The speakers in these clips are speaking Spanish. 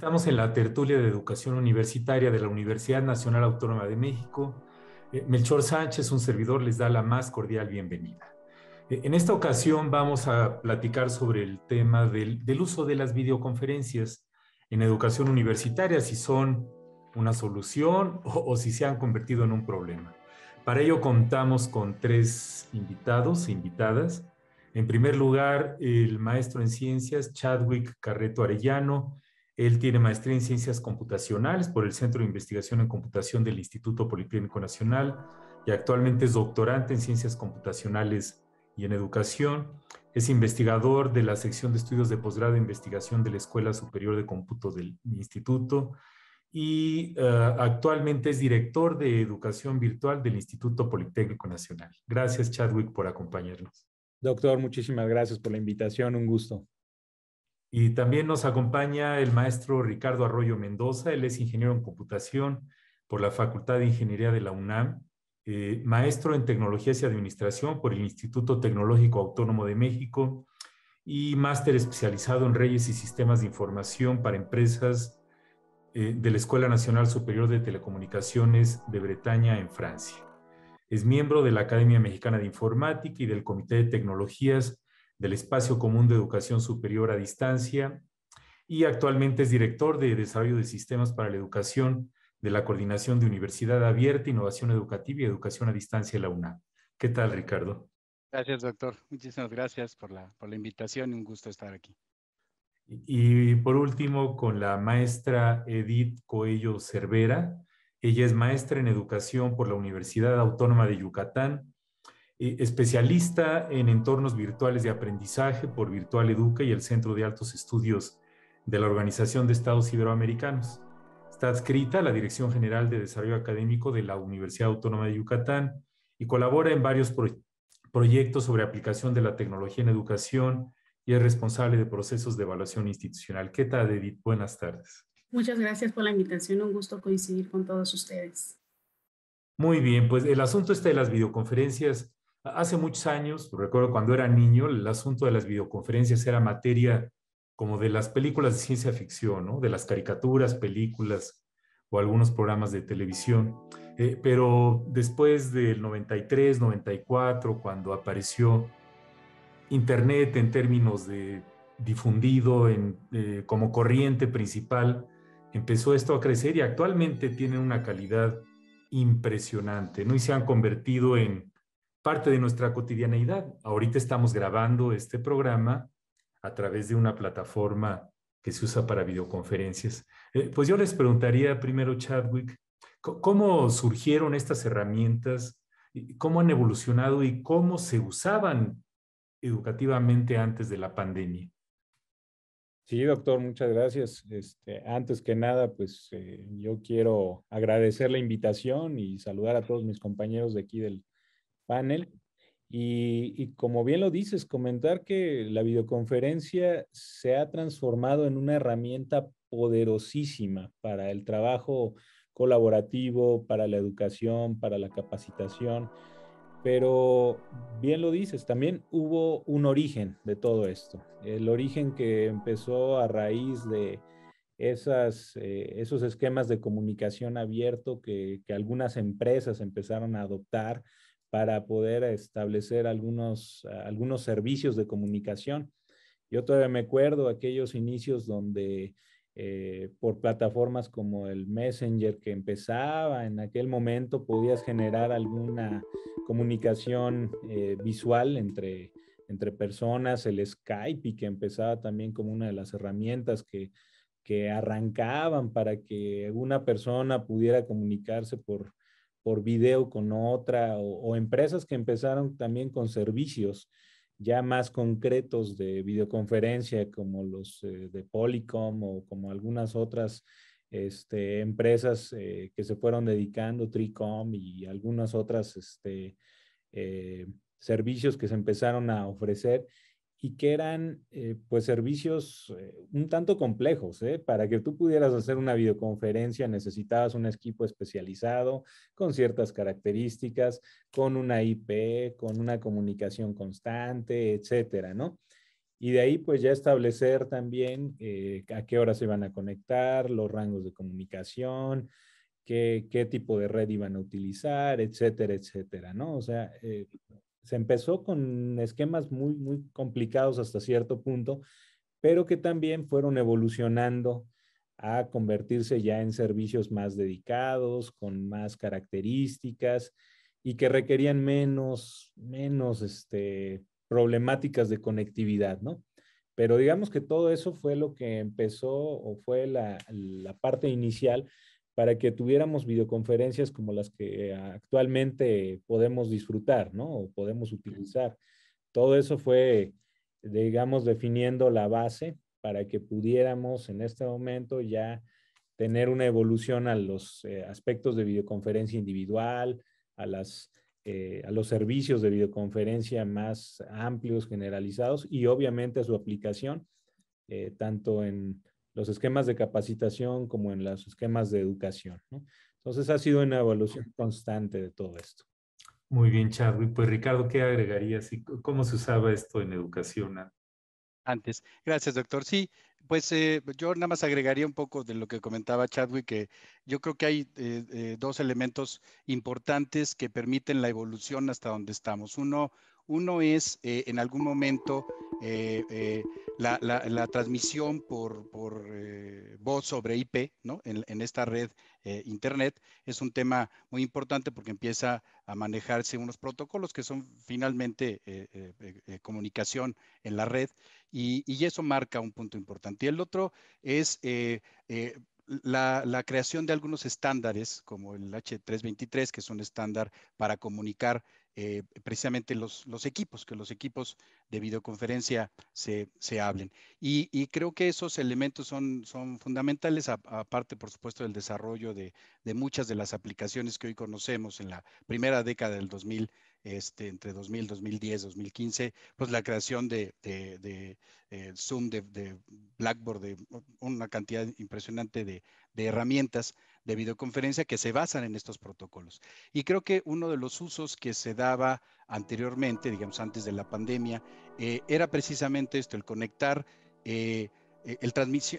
Estamos en la tertulia de educación universitaria de la Universidad Nacional Autónoma de México. Eh, Melchor Sánchez, un servidor, les da la más cordial bienvenida. Eh, en esta ocasión vamos a platicar sobre el tema del, uso de las videoconferencias en educación universitaria, si son una solución o, o si se han convertido en un problema. Para ello contamos con tres invitados e invitadas. En primer lugar, el maestro en ciencias Chadwick Carreto Arellano, él tiene maestría en ciencias computacionales por el Centro de Investigación en Computación del Instituto Politécnico Nacional y actualmente es doctorante en ciencias computacionales y en educación. Es investigador de la sección de estudios de posgrado e investigación de la Escuela Superior de Computo del Instituto y eh, actualmente es director de educación virtual del Instituto Politécnico Nacional. Gracias, Chadwick, por acompañarnos. Doctor, muchísimas gracias por la invitación. Un gusto. Y también nos acompaña el maestro Ricardo Arroyo Mendoza, él es ingeniero en computación por la Facultad de Ingeniería de la UNAM, eh, maestro en tecnologías y administración por el Instituto Tecnológico Autónomo de México y máster especializado en reyes y sistemas de información para empresas eh, de la Escuela Nacional Superior de Telecomunicaciones de Bretaña en Francia. Es miembro de la Academia Mexicana de Informática y del Comité de Tecnologías del Espacio Común de Educación Superior a Distancia y actualmente es director de Desarrollo de Sistemas para la Educación de la Coordinación de Universidad Abierta, Innovación Educativa y Educación a Distancia de la UNA ¿Qué tal, Ricardo? Gracias, doctor. Muchísimas gracias por la, invitación y un gusto estar aquí. Y, y por último, con la maestra Edith Coello Cervera. Ella es maestra en educación por la Universidad Autónoma de Yucatán eh, especialista en entornos virtuales de aprendizaje por Virtual Educa y el Centro de Altos Estudios de la Organización de Estados Iberoamericanos. Está adscrita a la Dirección General de Desarrollo Académico de la Universidad Autónoma de Yucatán y colabora en varios proyectos sobre aplicación de la tecnología en educación y es responsable de procesos de evaluación institucional. ¿Qué tal, David? Buenas tardes. Muchas gracias por la invitación. Un gusto coincidir con todos ustedes. Muy bien, pues el asunto está de las videoconferencias Hace muchos años, recuerdo cuando era niño, el asunto de las videoconferencias era materia como de las películas de ciencia ficción, ¿no? de las caricaturas, películas o algunos programas de televisión. Eh, pero después del 93, 94, cuando apareció Internet en términos de difundido eh, como corriente principal, empezó esto a crecer y actualmente tiene una calidad impresionante, ¿no? Y se han convertido en parte de nuestra cotidianeidad. Ahorita estamos grabando este programa a través de una plataforma que se usa para videoconferencias. Eh, pues yo les preguntaría primero, Chadwick, ¿cómo surgieron estas herramientas? ¿Cómo han evolucionado y cómo se usaban educativamente antes de la pandemia? Sí, doctor, muchas gracias. Este, antes que nada, pues eh, yo quiero agradecer la invitación y saludar a todos mis compañeros de aquí del panel. Y, como bien lo dices, comentar que la videoconferencia se ha transformado en una herramienta poderosísima para el trabajo colaborativo, para la educación, para la capacitación. Pero bien lo dices, también hubo un origen de todo esto. El origen que empezó a raíz de eh, esos esquemas de comunicación abierto que algunas empresas empezaron a adoptar para poder establecer algunos, ah, algunos servicios de comunicación. Yo todavía me acuerdo aquellos inicios donde eh, por plataformas como el Messenger que empezaba, en aquel momento podías generar alguna comunicación eh, visual entre, entre personas, el Skype que empezaba también como una de las herramientas que, que arrancaban para que una persona pudiera comunicarse por, por video con otra, o, empresas que empezaron también con servicios ya más concretos de videoconferencia, como los eh, de Polycom o como algunas otras este, empresas eh, que se fueron dedicando, Tricom y algunas otras este, eh, servicios que se empezaron a ofrecer y que eran eh, pues servicios eh, un tanto complejos. ¿eh? Para que tú pudieras hacer una videoconferencia necesitabas un equipo especializado con ciertas características, con una IP, con una comunicación constante, etcétera, ¿no? Y de ahí pues ya establecer también eh, a qué hora se van a conectar, los rangos de comunicación, qué, qué tipo de red iban a utilizar, etcétera, etcétera, ¿no? O sea, se empezó con esquemas muy, muy complicados hasta cierto punto, pero que también fueron evolucionando a convertirse ya en servicios más dedicados, con más características y que requerían menos, menos este, problemáticas de conectividad, ¿no? Pero digamos que todo eso fue lo que empezó o fue la, la parte inicial para que tuviéramos videoconferencias como las que actualmente podemos disfrutar, ¿no? O podemos utilizar. Todo eso fue, digamos, definiendo la base para que pudiéramos en este momento ya tener una evolución a los eh, aspectos de videoconferencia individual, a, las, eh, a los servicios de videoconferencia más amplios, generalizados y obviamente a su aplicación, eh, tanto en los esquemas de capacitación como en los esquemas de educación. Entonces ha sido una evolución constante de todo esto. Muy bien, Chadwick. Pues Ricardo, ¿qué agregarías y cómo se usaba esto en educación antes. Gracias, doctor. Sí, pues eh, yo nada más agregaría un poco de lo que comentaba Chadwick, que yo creo que hay eh, eh, dos elementos importantes que permiten la evolución hasta donde estamos. Uno, uno es eh, en algún momento eh, eh, la, transmisión por, voz sobre IP, En, esta red Internet es un tema muy importante porque empieza a manejarse unos protocolos que son finalmente comunicación en la red y, eso marca un punto importante. Y el otro es la, la, creación de algunos estándares, como el H323, que es un estándar para comunicar eh, precisamente los, equipos, que los equipos de videoconferencia se, se hablen. Y, creo que esos elementos son, fundamentales, aparte, por supuesto, del desarrollo de, muchas de las aplicaciones que hoy conocemos en la primera década del 2000. Este, entre 2000, 2010, 2015, pues la creación de, de, eh, Zoom, de, Blackboard, de una cantidad impresionante de herramientas de videoconferencia que se basan en estos protocolos. Y creo que uno de los usos que se daba anteriormente, digamos antes de la pandemia, eh, era precisamente esto, el conectar eh, eh,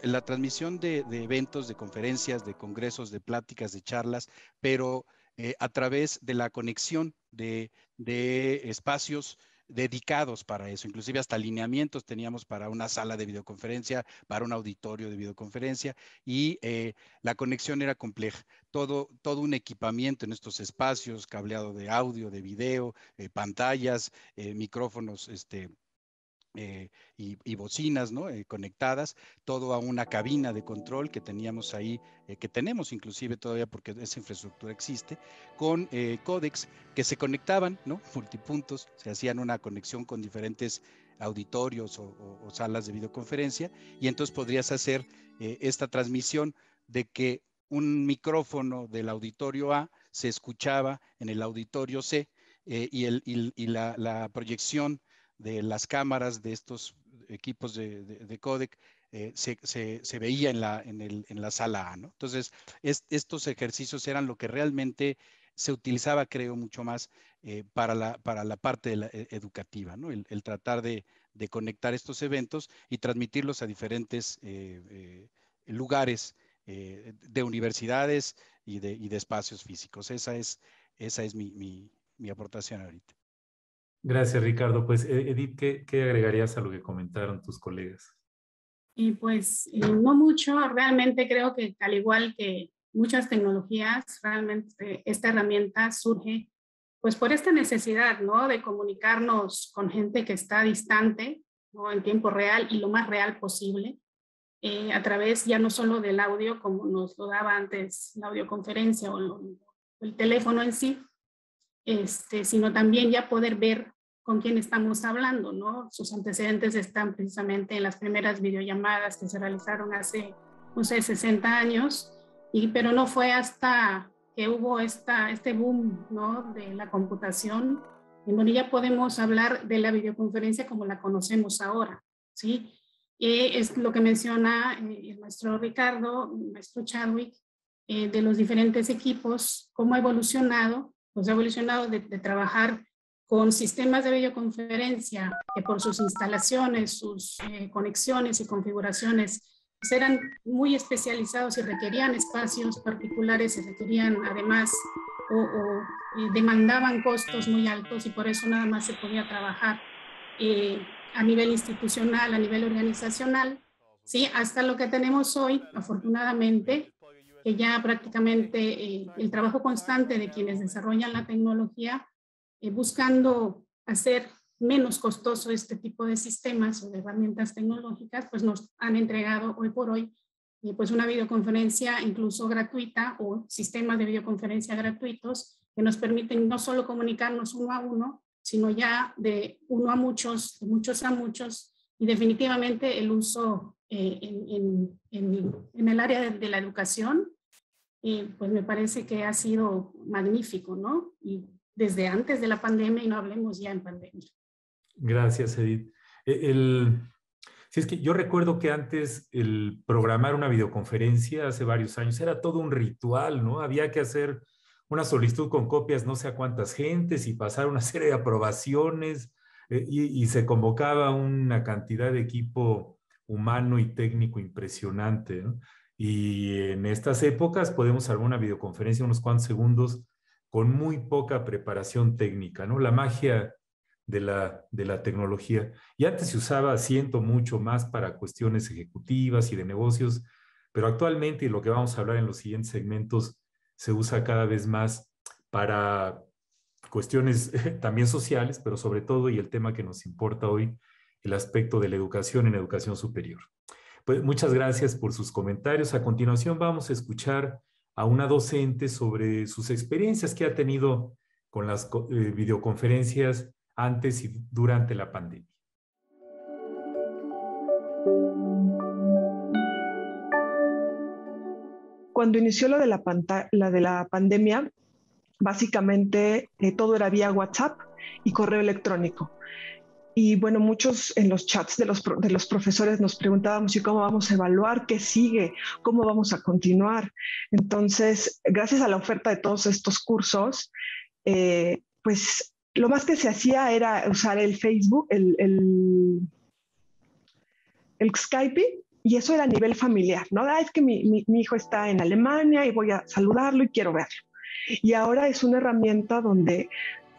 la transmisión de, eventos, de conferencias, de congresos, de pláticas, de charlas, pero a través de la conexión de, de espacios dedicados para eso, inclusive hasta alineamientos teníamos para una sala de videoconferencia, para un auditorio de videoconferencia y eh, la conexión era compleja. Todo, todo un equipamiento en estos espacios, cableado de audio, de video, eh, pantallas, eh, micrófonos este, eh, y, bocinas eh, conectadas, todo a una cabina de control que teníamos ahí, eh, que tenemos inclusive todavía porque esa infraestructura existe, con códex que se conectaban, ¿no? multipuntos, se hacían una conexión con diferentes auditorios o, salas de videoconferencia y entonces podrías hacer esta transmisión de que un micrófono del auditorio A se escuchaba en el auditorio C y, la proyección de las cámaras de estos equipos de, de, codec eh, se, veía en la, en, el, la sala A. ¿no? Entonces, estos ejercicios eran lo que realmente se utilizaba, creo, mucho más eh, para, la, para la parte eh, educativa, ¿no? el, tratar de, conectar estos eventos y transmitirlos a diferentes lugares de universidades y de, espacios físicos. Esa es, esa es mi aportación ahorita. Gracias, Ricardo. Pues, eh, Edith, ¿qué, agregarías a lo que comentaron tus colegas? Y pues eh, no mucho, realmente creo que al igual que muchas tecnologías, realmente esta herramienta surge pues por esta necesidad, ¿no? De comunicarnos con gente que está distante, ¿no? En tiempo real y lo más real posible, eh, a través ya no solo del audio como nos lo daba antes la audioconferencia o el teléfono en sí, este, sino también ya poder ver con quién estamos hablando, ¿no? Sus antecedentes están precisamente en las primeras videollamadas que se realizaron hace, no sé, 60 años, y, pero no fue hasta que hubo esta, este boom, ¿no? De la computación, en donde ya podemos hablar de la videoconferencia como la conocemos ahora, ¿sí? Eh, es lo que menciona eh, el maestro Ricardo, el maestro Chadwick, eh, de los diferentes equipos, cómo ha evolucionado pues ha evolucionado de, trabajar con sistemas de videoconferencia que por sus instalaciones, sus eh, conexiones y configuraciones pues, eran muy especializados y requerían espacios particulares y requerían además o, eh, demandaban costos muy altos y por eso nada más se podía trabajar eh, a nivel institucional, a nivel organizacional, ¿sí? hasta lo que tenemos hoy, afortunadamente, que ya prácticamente eh, el trabajo constante de quienes desarrollan la tecnología, eh, buscando hacer menos costoso este tipo de sistemas o de herramientas tecnológicas, pues nos han entregado hoy por hoy eh, pues una videoconferencia incluso gratuita o sistemas de videoconferencia gratuitos que nos permiten no solo comunicarnos uno a uno, sino ya de uno a muchos, de muchos a muchos, y definitivamente el uso eh, en, el área de, la educación, pues me parece que ha sido magnífico, ¿no? Y desde antes de la pandemia y no hablemos ya en pandemia. Gracias, Edith. E, si es que yo recuerdo que antes el programar una videoconferencia hace varios años era todo un ritual, ¿no? Había que hacer una solicitud con copias no sé a cuántas gentes y pasar una serie de aprobaciones eh, y, y, se convocaba una cantidad de equipo humano y técnico impresionante. Y en estas épocas podemos hacer una videoconferencia unos cuantos segundos con muy poca preparación técnica, ¿no? La magia de la, de la tecnología. Y antes se usaba, siento, mucho más para cuestiones ejecutivas y de negocios, pero actualmente, y lo que vamos a hablar en los siguientes segmentos, se usa cada vez más para cuestiones también sociales, pero sobre todo, y el tema que nos importa hoy, el aspecto de la educación en educación superior. Pues muchas gracias por sus comentarios. A continuación vamos a escuchar a una docente sobre sus experiencias que ha tenido con las eh, videoconferencias antes y durante la pandemia. Cuando inició la, de la pandemia, básicamente eh, todo era vía WhatsApp y correo electrónico. Y bueno, muchos en los chats de los, de los profesores nos preguntábamos, ¿y cómo vamos a evaluar? ¿Qué sigue? ¿Cómo vamos a continuar? Entonces, gracias a la oferta de todos estos cursos, eh, pues lo más que se hacía era usar el Facebook, el, el, Skype, y eso era a nivel familiar, ¿no? Ah, es que mi, mi hijo está en Alemania y voy a saludarlo y quiero verlo. Y ahora es una herramienta donde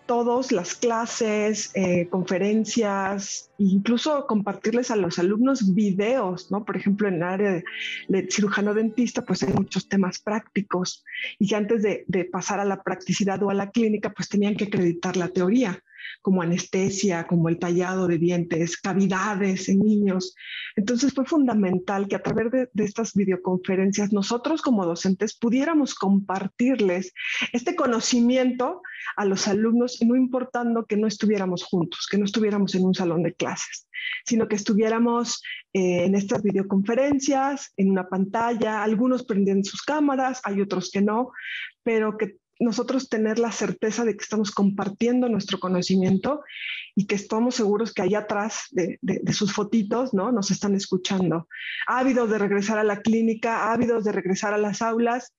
todos las clases, eh, conferencias, incluso compartirles a los alumnos videos, ¿no? Por ejemplo, en el área de, cirujano dentista, pues hay muchos temas prácticos y que antes de, de, pasar a la practicidad o a la clínica, pues tenían que acreditar la teoría como anestesia, como el tallado de dientes, cavidades en niños. Entonces fue fundamental que a través de, estas videoconferencias nosotros como docentes pudiéramos compartirles este conocimiento a los alumnos, no importando que no estuviéramos juntos, que no estuviéramos en un salón de clases sino que estuviéramos eh, en estas videoconferencias, en una pantalla, algunos prendían sus cámaras, hay otros que no, pero que nosotros tener la certeza de que estamos compartiendo nuestro conocimiento y que estamos seguros que allá atrás de, de, sus fotitos ¿no? nos están escuchando. Ávidos de regresar a la clínica, ávidos de regresar a las aulas,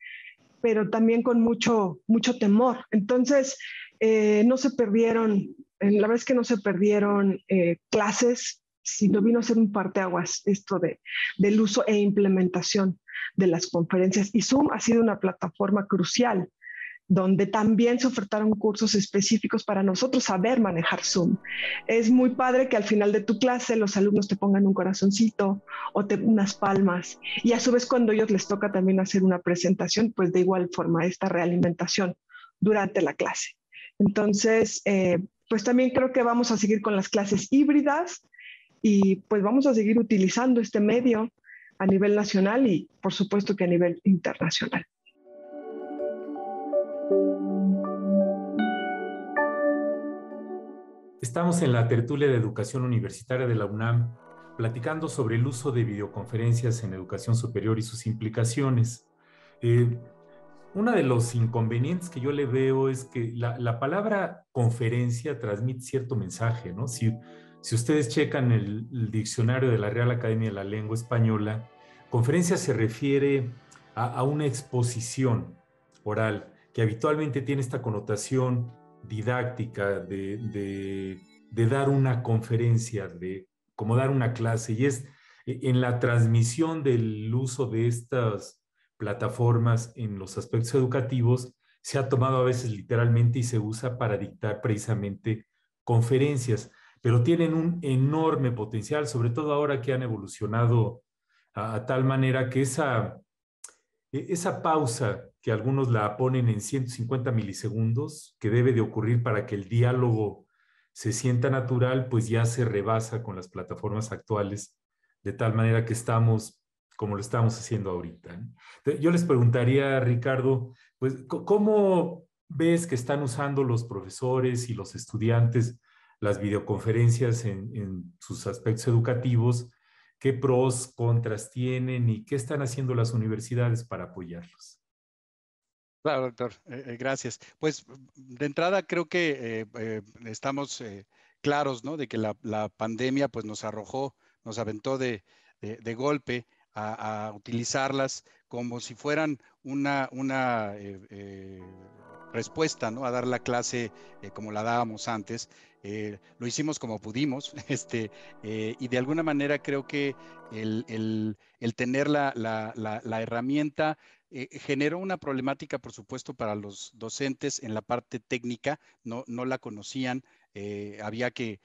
pero también con mucho, mucho temor. Entonces, eh, no se perdieron, eh, la verdad es que no se perdieron eh, clases, sino vino a ser un parteaguas esto de, del uso e implementación de las conferencias. Y Zoom ha sido una plataforma crucial donde también se ofertaron cursos específicos para nosotros saber manejar Zoom. Es muy padre que al final de tu clase los alumnos te pongan un corazoncito o unas palmas y a su vez cuando a ellos les toca también hacer una presentación, pues de igual forma esta realimentación durante la clase. Entonces, eh, pues también creo que vamos a seguir con las clases híbridas y pues vamos a seguir utilizando este medio a nivel nacional y por supuesto que a nivel internacional. Estamos en la tertulia de educación universitaria de la UNAM platicando sobre el uso de videoconferencias en educación superior y sus implicaciones. Eh, uno de los inconvenientes que yo le veo es que la, palabra conferencia transmite cierto mensaje, ¿no? Si, ustedes checan el, diccionario de la Real Academia de la Lengua Española, conferencia se refiere a, a una exposición oral que habitualmente tiene esta connotación didáctica, de, dar una conferencia, de como dar una clase, y es e, en la transmisión del uso de estas plataformas en los aspectos educativos, se ha tomado a veces literalmente y se usa para dictar precisamente conferencias, pero tienen un enorme potencial, sobre todo ahora que han evolucionado a, a tal manera que esa, e, esa pausa que algunos la ponen en 150 milisegundos, que debe de ocurrir para que el diálogo se sienta natural, pues ya se rebasa con las plataformas actuales, de tal manera que estamos como lo estamos haciendo ahorita. Yo les preguntaría, Ricardo, pues, ¿cómo ves que están usando los profesores y los estudiantes las videoconferencias en, en sus aspectos educativos? ¿Qué pros, contras tienen y qué están haciendo las universidades para apoyarlos? Claro, doctor, eh, eh, gracias. Pues de entrada creo que eh, estamos claros, ¿no? De que la, pandemia pues nos arrojó, nos aventó de, golpe a, utilizarlas como si fueran una, respuesta, ¿no? A dar la clase como la dábamos antes. lo hicimos como pudimos, este, y de alguna manera creo que el, tener la, la, la herramienta eh, generó una problemática, por supuesto, para los docentes en la parte técnica, no, no la conocían, eh, había que,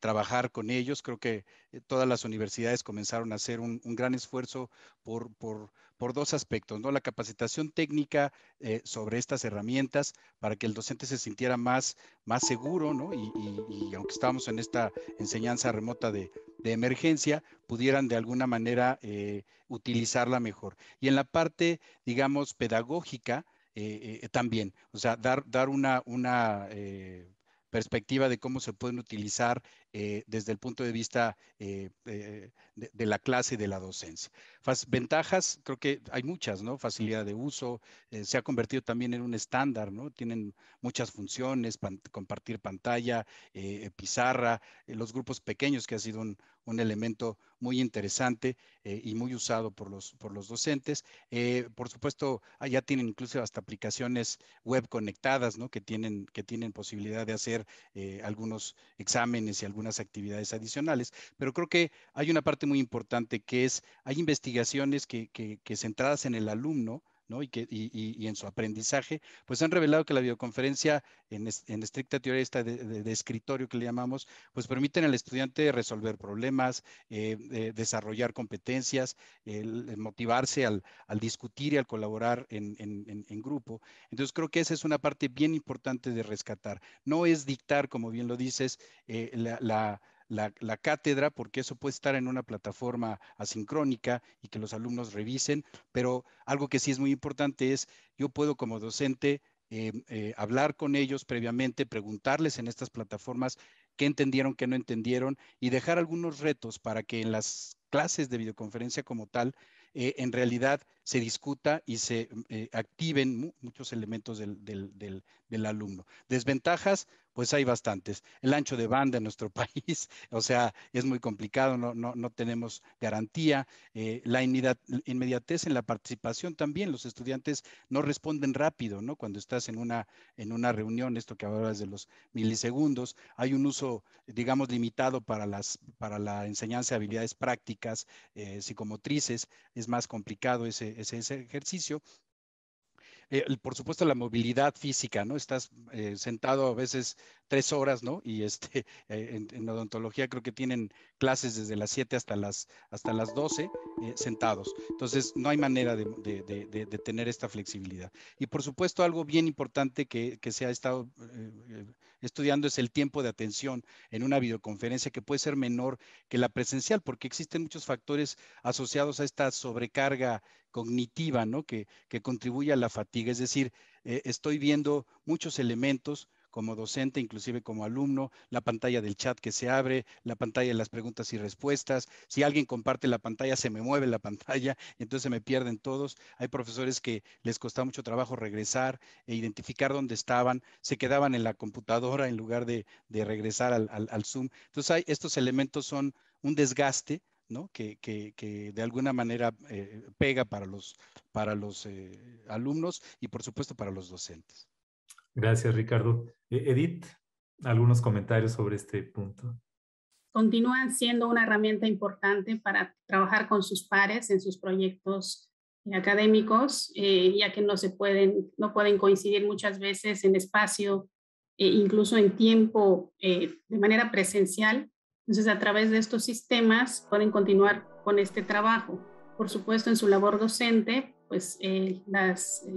trabajar con ellos, creo que eh, todas las universidades comenzaron a hacer un, gran esfuerzo por, por, por dos aspectos, ¿no? La capacitación técnica eh, sobre estas herramientas para que el docente se sintiera más, más seguro, ¿no? Y, aunque estábamos en esta enseñanza remota de, emergencia, pudieran de alguna manera eh, utilizarla mejor. Y en la parte, digamos, pedagógica, eh, también, o sea, dar, dar una, una perspectiva de cómo se pueden utilizar eh, desde el punto de vista eh, eh, de, la clase y de la docencia. ventajas, creo que hay muchas, ¿no? Facilidad de uso, se ha convertido también en un estándar, ¿no? Tienen muchas funciones, compartir pantalla, pizarra, los grupos pequeños, que ha sido un, un elemento muy interesante eh, y muy usado por los, por los docentes. Eh, por supuesto, ya tienen incluso hasta aplicaciones web conectadas, ¿no? Que tienen, que tienen posibilidad de hacer eh, algunos exámenes y algunas actividades adicionales. Pero creo que hay una parte muy importante que es, hay investigaciones que centradas en el alumno, y, que, y, y, en su aprendizaje, pues han revelado que la videoconferencia en, en estricta teoría esta de, de, escritorio que le llamamos, pues permiten al estudiante resolver problemas, eh, eh, desarrollar competencias, motivarse al, al, discutir y al colaborar en, en, en, grupo. Entonces creo que esa es una parte bien importante de rescatar. No es dictar, como bien lo dices, eh, la la, cátedra, porque eso puede estar en una plataforma asincrónica y que los alumnos revisen, pero algo que sí es muy importante es, yo puedo como docente eh, eh, hablar con ellos previamente, preguntarles en estas plataformas qué entendieron, qué no entendieron y dejar algunos retos para que en las clases de videoconferencia como tal, eh, en realidad se discuta y se activen muchos elementos del, alumno. Desventajas, pues hay bastantes. El ancho de banda en nuestro país, o sea, es muy complicado, no, no, no tenemos garantía. Eh, la inmediatez en la participación también, los estudiantes no responden rápido, ¿no? Cuando estás en una, en una reunión, esto que hablabas de los milisegundos, hay un uso, digamos, limitado para, las, para la enseñanza de habilidades prácticas, eh, psicomotrices, es más complicado ese, ese ejercicio, eh, por supuesto, la movilidad física, ¿no? Estás eh, sentado a veces tres horas, ¿no? Y este, eh, en, odontología creo que tienen clases desde las 7 hasta las, hasta las 12 eh, sentados. Entonces, no hay manera de, tener esta flexibilidad. Y por supuesto, algo bien importante que, se ha estado eh, estudiando es el tiempo de atención en una videoconferencia que puede ser menor que la presencial, porque existen muchos factores asociados a esta sobrecarga cognitiva, ¿no? Que, que contribuye a la fatiga. Es decir, estoy viendo muchos elementos como docente, inclusive como alumno, la pantalla del chat que se abre, la pantalla de las preguntas y respuestas. Si alguien comparte la pantalla, se me mueve la pantalla, entonces se me pierden todos. Hay profesores que les costaba mucho trabajo regresar e identificar dónde estaban, se quedaban en la computadora en lugar de, regresar al, Zoom. Entonces, estos elementos son un desgaste Que, de alguna manera eh, pega para los, eh, alumnos y por supuesto para los docentes. Gracias, Ricardo. E, Edith, algunos comentarios sobre este punto. Continúan siendo una herramienta importante para trabajar con sus pares en sus proyectos eh, académicos, eh, ya que no se pueden, no pueden coincidir muchas veces en espacio, eh, incluso en tiempo, de manera presencial. Entonces, a través de estos sistemas pueden continuar con este trabajo. Por supuesto, en su labor docente pues eh, eh,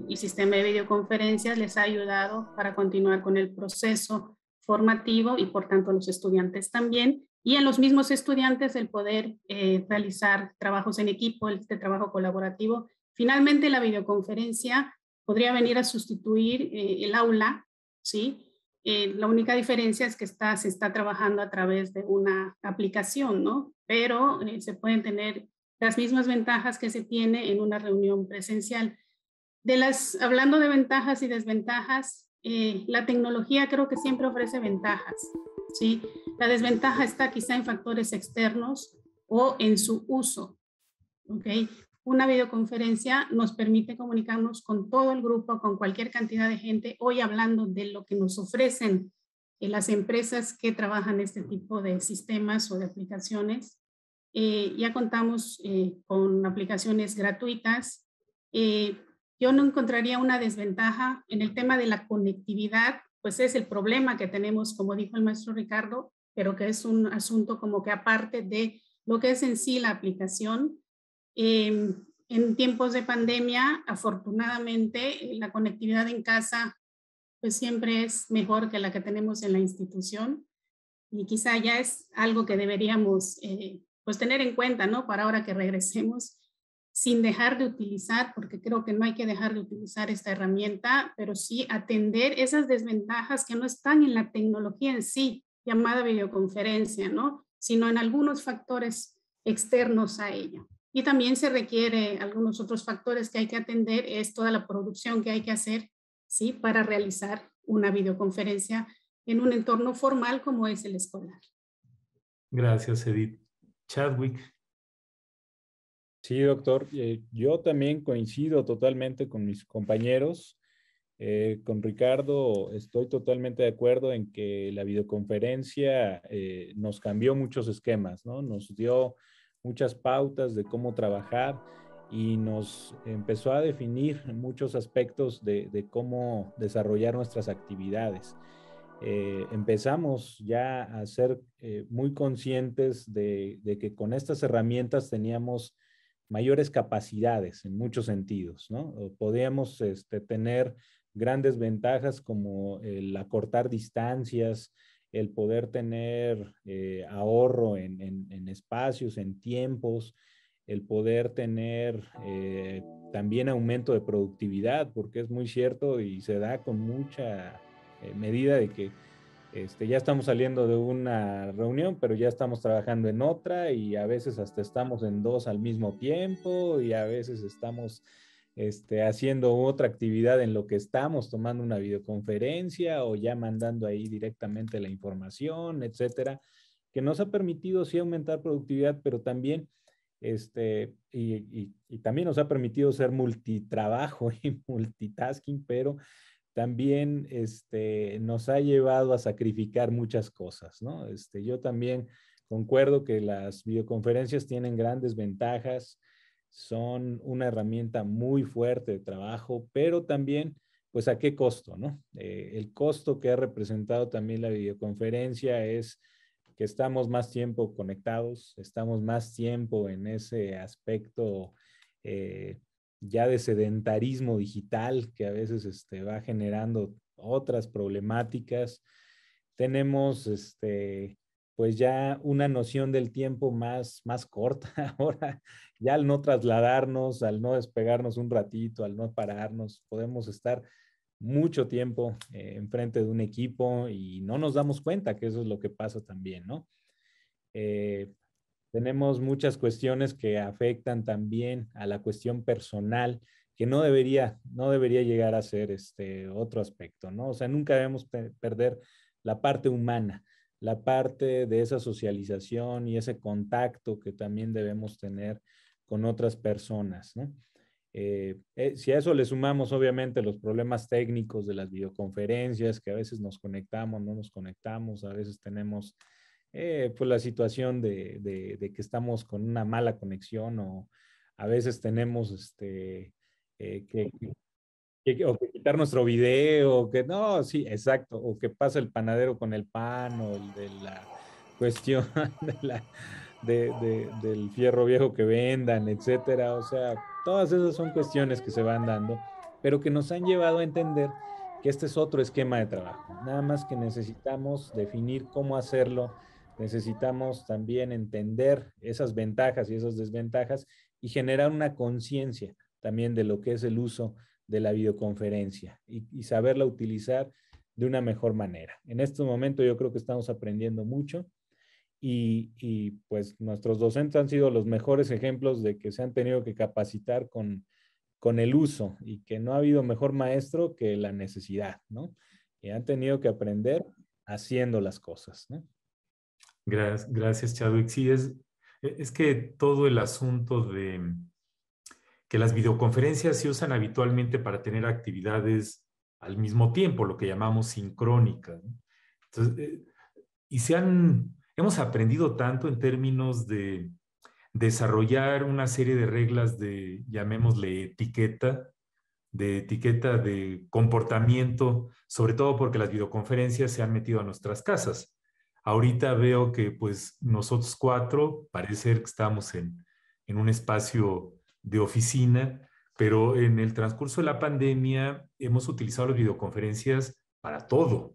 el sistema de videoconferencias les ha ayudado para continuar con el proceso formativo y por tanto los estudiantes también. Y en los mismos estudiantes el poder eh, realizar trabajos en equipo, este trabajo colaborativo. Finalmente la videoconferencia podría venir a sustituir el aula, ¿sí? la única diferencia es que se está trabajando a través de una aplicación, ¿no? Pero se pueden tener las mismas ventajas que se tiene en una reunión presencial. De las, hablando de ventajas y desventajas, eh, la tecnología creo que siempre ofrece ventajas. ¿sí? La desventaja está quizá en factores externos o en su uso. ¿okay? Una videoconferencia nos permite comunicarnos con todo el grupo, con cualquier cantidad de gente, hoy hablando de lo que nos ofrecen eh, las empresas que trabajan este tipo de sistemas o de aplicaciones. Eh, ya contamos eh, con aplicaciones gratuitas. Eh, yo no encontraría una desventaja en el tema de la conectividad, pues es el problema que tenemos, como dijo el maestro Ricardo, pero que es un asunto como que aparte de lo que es en sí la aplicación. en tiempos de pandemia, afortunadamente, la conectividad en casa pues siempre es mejor que la que tenemos en la institución y quizá ya es algo que deberíamos pues tener en cuenta, ¿no? Para ahora que regresemos, sin dejar de utilizar, porque creo que no hay que dejar de utilizar esta herramienta, pero sí atender esas desventajas que no están en la tecnología en sí, llamada videoconferencia, ¿no? Sino en algunos factores externos a ella. Y también se requiere algunos otros factores que hay que atender, es toda la producción que hay que hacer, ¿sí? Para realizar una videoconferencia en un entorno formal como es el escolar. Gracias, Edith. Chadwick. Sí, doctor, eh, yo también coincido totalmente con mis compañeros. Eh, con Ricardo estoy totalmente de acuerdo en que la videoconferencia eh, nos cambió muchos esquemas, ¿no? Nos dio muchas pautas de cómo trabajar y nos empezó a definir muchos aspectos de cómo desarrollar nuestras actividades. Eh, empezamos ya a ser eh, muy conscientes de, que con estas herramientas teníamos mayores capacidades en muchos sentidos, ¿no? Podíamos este, tener grandes ventajas como el acortar distancias, el poder tener eh, ahorro en, espacios, en tiempos, el poder tener también aumento de productividad, porque es muy cierto y se da con mucha eh, medida de que este, ya estamos saliendo de una reunión, pero ya estamos trabajando en otra y a veces hasta estamos en dos al mismo tiempo y a veces estamos este, haciendo otra actividad en lo que estamos, tomando una videoconferencia o ya mandando ahí directamente la información, etcétera, que nos ha permitido sí aumentar productividad, pero también este, y, también nos ha permitido ser multitrabajo y multitasking, pero también este, nos ha llevado a sacrificar muchas cosas, ¿no? Este, yo también concuerdo que las videoconferencias tienen grandes ventajas, son una herramienta muy fuerte de trabajo, pero también, pues, ¿a qué costo, no? Eh, el costo que ha representado también la videoconferencia es que estamos más tiempo conectados, estamos más tiempo en ese aspecto eh, ya de sedentarismo digital que a veces este, va generando otras problemáticas. Tenemos este, pues ya una noción del tiempo más, más corta ahora, ya al no trasladarnos, al no despegarnos un ratito, al no pararnos, podemos estar mucho tiempo eh, enfrente de un equipo y no nos damos cuenta que eso es lo que pasa también, ¿no? Eh, tenemos muchas cuestiones que afectan también a la cuestión personal, que no debería, no debería llegar a ser este otro aspecto, ¿no? O sea, nunca debemos perder la parte humana, la parte de esa socialización y ese contacto que también debemos tener con otras personas, ¿no? Eh, eh, si a eso le sumamos, obviamente, los problemas técnicos de las videoconferencias, que a veces nos conectamos, no nos conectamos, a veces tenemos eh, pues la situación de, que estamos con una mala conexión o a veces tenemos este, eh, que, que, o que quitar nuestro video, que no, sí, exacto, o que pasa el panadero con el pan o de la cuestión de la, del fierro viejo que vendan, etcétera. O sea, todas esas son cuestiones que se van dando, pero que nos han llevado a entender que este es otro esquema de trabajo. Nada más que necesitamos definir cómo hacerlo necesitamos también entender esas ventajas y esas desventajas y generar una conciencia también de lo que es el uso de la videoconferencia y, saberla utilizar de una mejor manera. En este momento yo creo que estamos aprendiendo mucho y, pues nuestros docentes han sido los mejores ejemplos de que se han tenido que capacitar con, el uso y que no ha habido mejor maestro que la necesidad, ¿no? Y han tenido que aprender haciendo las cosas, ¿no? Gracias, Chadwick. Sí, e-, es, que todo el asunto de que las videoconferencias se usan habitualmente para tener actividades al mismo tiempo, lo que llamamos sincrónica. Eh, y se hemos aprendido tanto en términos de desarrollar una serie de reglas de, llamémosle, etiqueta, de etiqueta de comportamiento, sobre todo porque las videoconferencias se han metido a nuestras casas. Ahorita veo que pues nosotros cuatro parece que estamos en, en un espacio de oficina, pero en el transcurso de la pandemia hemos utilizado las videoconferencias para todo.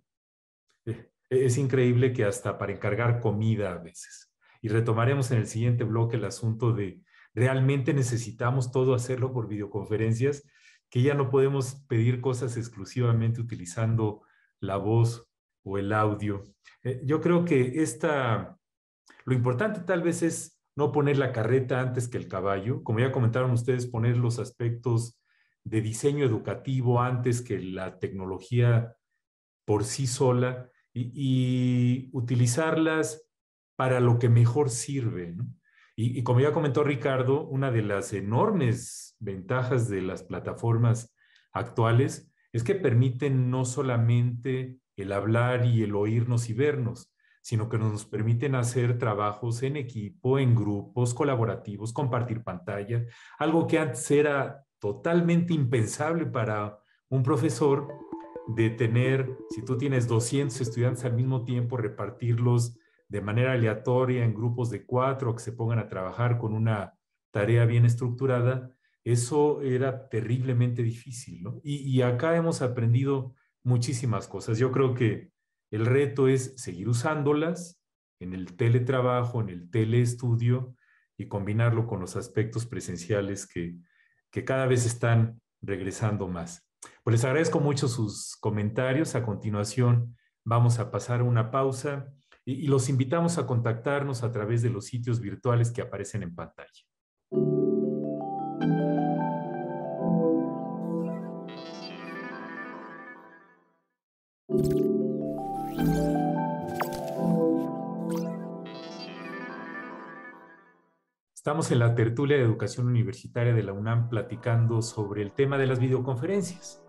Eh, es increíble que hasta para encargar comida a veces. Y retomaremos en el siguiente bloque el asunto de realmente necesitamos todo hacerlo por videoconferencias, que ya no podemos pedir cosas exclusivamente utilizando la voz o el audio. Eh, yo creo que esta, lo importante tal vez es no poner la carreta antes que el caballo, como ya comentaron ustedes, poner los aspectos de diseño educativo antes que la tecnología por sí sola y, utilizarlas para lo que mejor sirve. y, como ya comentó Ricardo, una de las enormes ventajas de las plataformas actuales es que permiten no solamente el hablar y el oírnos y vernos, sino que nos permiten hacer trabajos en equipo, en grupos colaborativos, compartir pantalla, algo que antes era totalmente impensable para un profesor de tener, si tú tienes 200 estudiantes al mismo tiempo, repartirlos de manera aleatoria en grupos de cuatro que se pongan a trabajar con una tarea bien estructurada, eso era terriblemente difícil. ¿no? Y, y acá hemos aprendido muchísimas cosas. Yo creo que el reto es seguir usándolas en el teletrabajo, en el teleestudio y combinarlo con los aspectos presenciales que, cada vez están regresando más. Pues les agradezco mucho sus comentarios. A continuación vamos a pasar a una pausa y, y los invitamos a contactarnos a través de los sitios virtuales que aparecen en pantalla. Estamos en la tertulia de educación universitaria de la UNAM platicando sobre el tema de las videoconferencias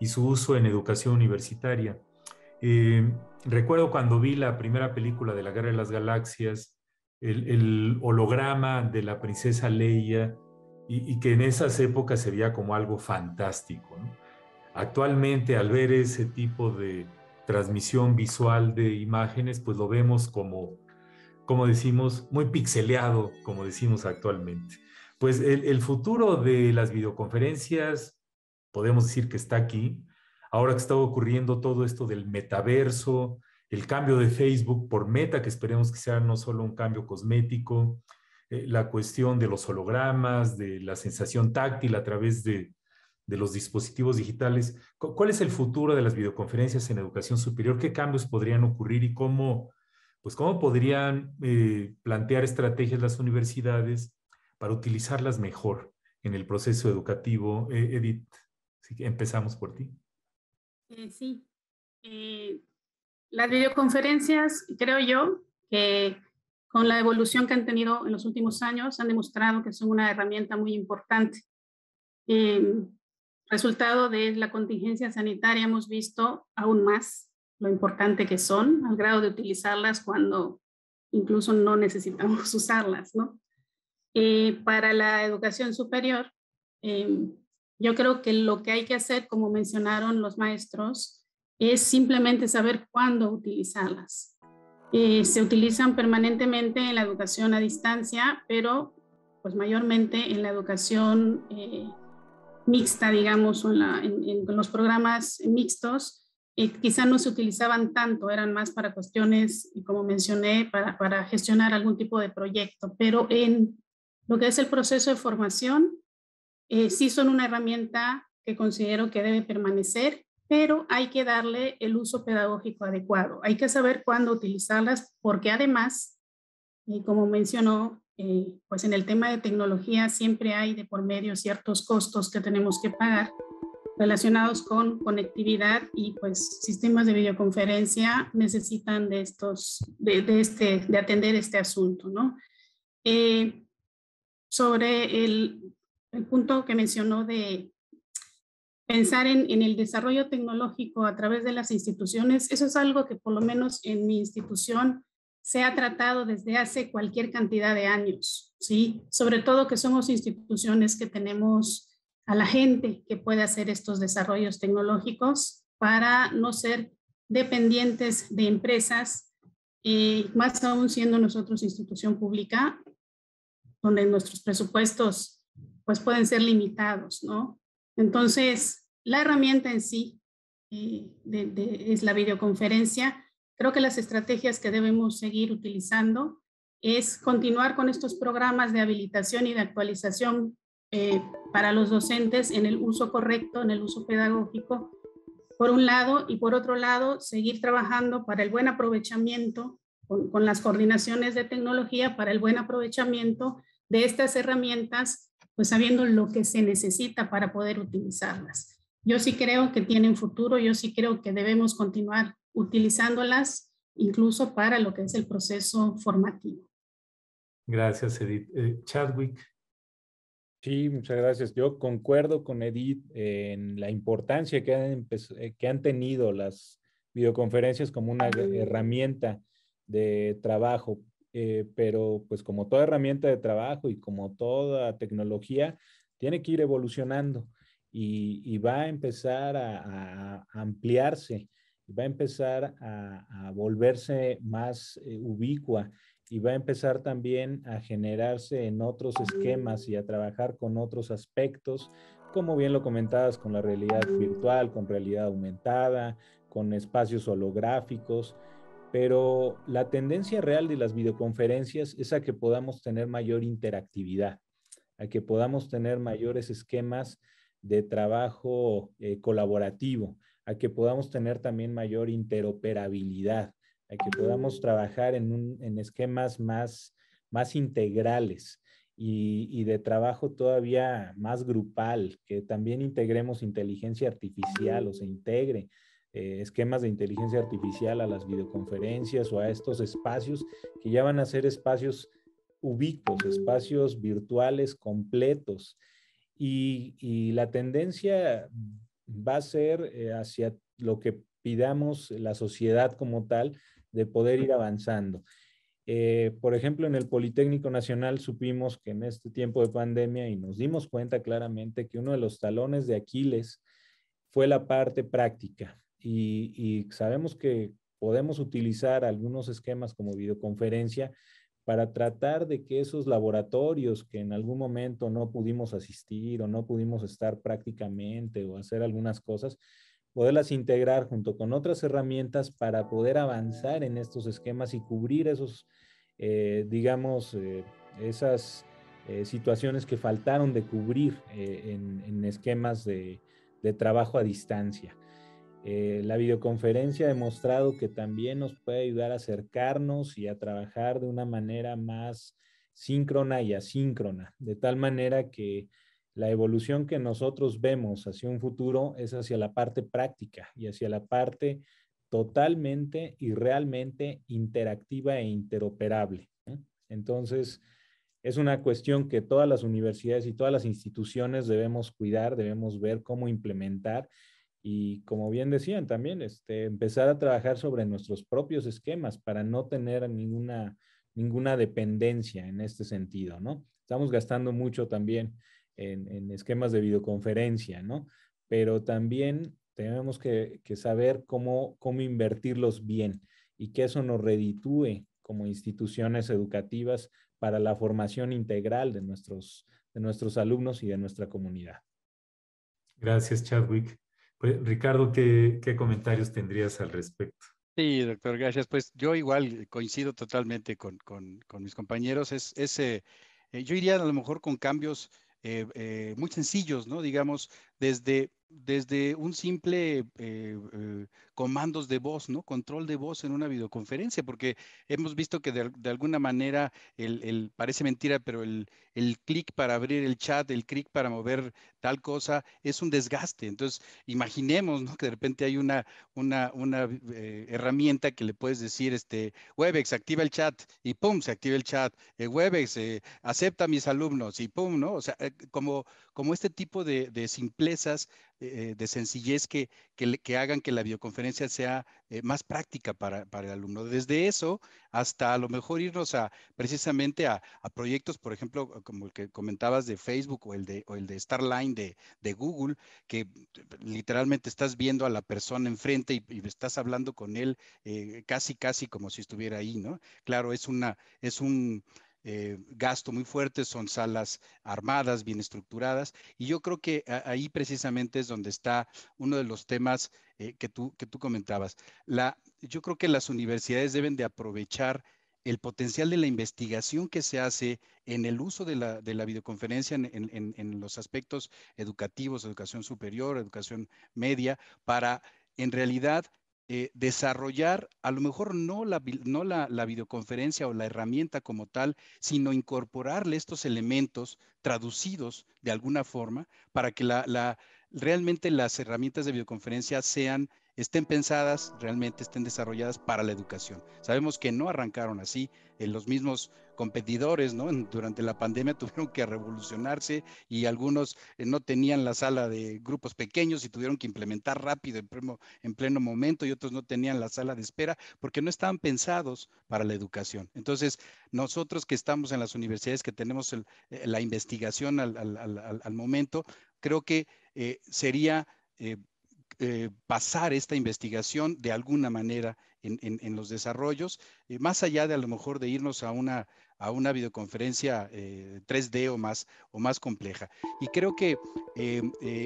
y su uso en educación universitaria. Eh, recuerdo cuando vi la primera película de la Guerra de las Galaxias, el, holograma de la princesa Leia, y, que en esas épocas se veía como algo fantástico. Actualmente, al ver ese tipo de transmisión visual de imágenes, pues lo vemos como como decimos, muy pixeleado, como decimos actualmente. Pues el, futuro de las videoconferencias, podemos decir que está aquí. Ahora que está ocurriendo todo esto del metaverso, el cambio de Facebook por meta, que esperemos que sea no solo un cambio cosmético, eh, la cuestión de los hologramas, de la sensación táctil a través de, de los dispositivos digitales. ¿Cuál es el futuro de las videoconferencias en educación superior? ¿Qué cambios podrían ocurrir y cómo pues cómo podrían eh, plantear estrategias las universidades para utilizarlas mejor en el proceso educativo. Eh, Edith, empezamos por ti. Eh, sí. las videoconferencias, creo yo, que con la evolución que han tenido en los últimos años, han demostrado que son una herramienta muy importante. resultado de la contingencia sanitaria hemos visto aún más lo importante que son, al grado de utilizarlas cuando incluso no necesitamos usarlas, ¿no? Eh, para la educación superior, em, yo creo que lo que hay que hacer, como mencionaron los maestros, es simplemente saber cuándo utilizarlas. Eh, se utilizan permanentemente en la educación a distancia, pero pues mayormente en la educación eh, mixta, digamos, o en los programas mixtos, y quizá no se utilizaban tanto, eran más para cuestiones, como mencioné, para, gestionar algún tipo de proyecto, pero en lo que es el proceso de formación, eh, sí son una herramienta que considero que debe permanecer, pero hay que darle el uso pedagógico adecuado. Hay que saber cuándo utilizarlas, porque además, como mencionó, eh, pues en el tema de tecnología siempre hay de por medio ciertos costos que tenemos que pagar relacionados con conectividad y pues sistemas de videoconferencia necesitan de estos, de, de este, de atender este asunto, ¿no? Eh, sobre el, punto que mencionó de pensar en, en, el desarrollo tecnológico a través de las instituciones, eso es algo que por lo menos en mi institución se ha tratado desde hace cualquier cantidad de años, ¿sí? Sobre todo que somos instituciones que tenemos a la gente que puede hacer estos desarrollos tecnológicos para no ser dependientes de empresas, eh, más aún siendo nosotros institución pública, donde nuestros presupuestos pues pueden ser limitados, ¿no? Entonces, la herramienta en sí eh, es la videoconferencia. Creo que las estrategias que debemos seguir utilizando es continuar con estos programas de habilitación y de actualización eh, para los docentes en el uso correcto, en el uso pedagógico, por un lado, y por otro lado, seguir trabajando para el buen aprovechamiento con, las coordinaciones de tecnología, para el buen aprovechamiento de estas herramientas, pues sabiendo lo que se necesita para poder utilizarlas. Yo sí creo que tienen futuro, yo sí creo que debemos continuar utilizándolas incluso para lo que es el proceso formativo. Gracias, Edith. Eh, Chadwick, Sí, muchas gracias. Yo concuerdo con Edith en la importancia que han, eh, que han tenido las videoconferencias como una herramienta de trabajo, eh, pero pues como toda herramienta de trabajo y como toda tecnología, tiene que ir evolucionando y, va a empezar a, ampliarse, va a empezar a, volverse más eh, ubicua y va a empezar también a generarse en otros esquemas y a trabajar con otros aspectos, como bien lo comentabas, con la realidad virtual, con realidad aumentada, con espacios holográficos, pero la tendencia real de las videoconferencias es a que podamos tener mayor interactividad, a que podamos tener mayores esquemas de trabajo eh, colaborativo, a que podamos tener también mayor interoperabilidad a que podamos trabajar en, esquemas más, más integrales y, de trabajo todavía más grupal, que también integremos inteligencia artificial o se integre eh, esquemas de inteligencia artificial a las videoconferencias o a estos espacios que ya van a ser espacios ubicuos, espacios virtuales completos. Y, la tendencia va a ser eh, hacia lo que pidamos la sociedad como tal de poder ir avanzando. Eh, por ejemplo, en el Politécnico Nacional supimos que en este tiempo de pandemia y nos dimos cuenta claramente que uno de los talones de Aquiles fue la parte práctica y sabemos que podemos utilizar algunos esquemas como videoconferencia para tratar de que esos laboratorios que en algún momento no pudimos asistir o no pudimos estar prácticamente o hacer algunas cosas, poderlas integrar junto con otras herramientas para poder avanzar en estos esquemas y cubrir esos, eh, digamos, eh, esas eh, situaciones que faltaron de cubrir en, esquemas de, de, trabajo a distancia. la videoconferencia ha demostrado que también nos puede ayudar a acercarnos y a trabajar de una manera más síncrona y asíncrona, de tal manera que la evolución que nosotros vemos hacia un futuro es hacia la parte práctica y hacia la parte totalmente y realmente interactiva e interoperable. Entonces, es una cuestión que todas las universidades y todas las instituciones debemos cuidar, debemos ver cómo implementar y como bien decían también, este, empezar a trabajar sobre nuestros propios esquemas para no tener ninguna, ninguna dependencia en este sentido, ¿no? Estamos gastando mucho también en, esquemas de videoconferencia, ¿no? Pero también tenemos que, saber cómo, cómo invertirlos bien y que eso nos reditúe como instituciones educativas para la formación integral de nuestros, de nuestros alumnos y de nuestra comunidad. Gracias, Chadwick. Pues, Ricardo, ¿qué, ¿qué, comentarios tendrías al respecto? Sí, doctor, gracias. Pues yo igual coincido totalmente con, con, con mis compañeros. Es, ese eh, yo iría a lo mejor con cambios eh, eh, muy sencillos, ¿no? Digamos, desde, un simple eh, eh, comandos de voz, ¿no? Control de voz en una videoconferencia, porque hemos visto que de, alguna manera, el, parece mentira, pero el, el clic para abrir el chat, el clic para mover tal cosa, es un desgaste. Entonces, imaginemos, Que de repente hay una, una, una eh, herramienta que le puedes decir, este, Webex, activa el chat, y pum, se activa el chat. Webex, acepta a mis alumnos, y pum, ¿no? O sea, como como este tipo de, simplezas, eh, eh, de sencillez que, hagan que la videoconferencia sea eh, más práctica para, el alumno. Desde eso hasta a lo mejor irnos a precisamente a, proyectos, por ejemplo, como el que comentabas de Facebook o el de, el de Starline de, de Google, que literalmente estás viendo a la persona enfrente y, estás hablando con él casi, casi como si estuviera ahí, ¿no? Claro, es una, es un eh, gasto muy fuerte, son salas armadas, bien estructuradas, y yo creo que ahí precisamente es donde está uno de los temas eh, que, tú, comentabas. La, yo creo que las universidades deben de aprovechar el potencial de la investigación que se hace en el uso de la, videoconferencia en, los aspectos educativos, educación superior, educación media, para en realidad eh, desarrollar a lo mejor no, la, no la, la, videoconferencia o la herramienta como tal, sino incorporarle estos elementos traducidos de alguna forma para que la, realmente las herramientas de videoconferencia sean, estén pensadas, realmente estén desarrolladas para la educación. Sabemos que no arrancaron así, eh, los mismos competidores, ¿no? Durante la pandemia tuvieron que revolucionarse y algunos eh, no tenían la sala de grupos pequeños y tuvieron que implementar rápido en pleno, en pleno momento y otros no tenían la sala de espera porque no estaban pensados para la educación. Entonces, nosotros que estamos en las universidades, que tenemos eh, la investigación al, al momento, creo que eh, sería eh, eh, pasar esta investigación de alguna manera en, los desarrollos, más allá de a lo mejor de irnos a una, a una videoconferencia 3D o más, o más compleja. Y creo que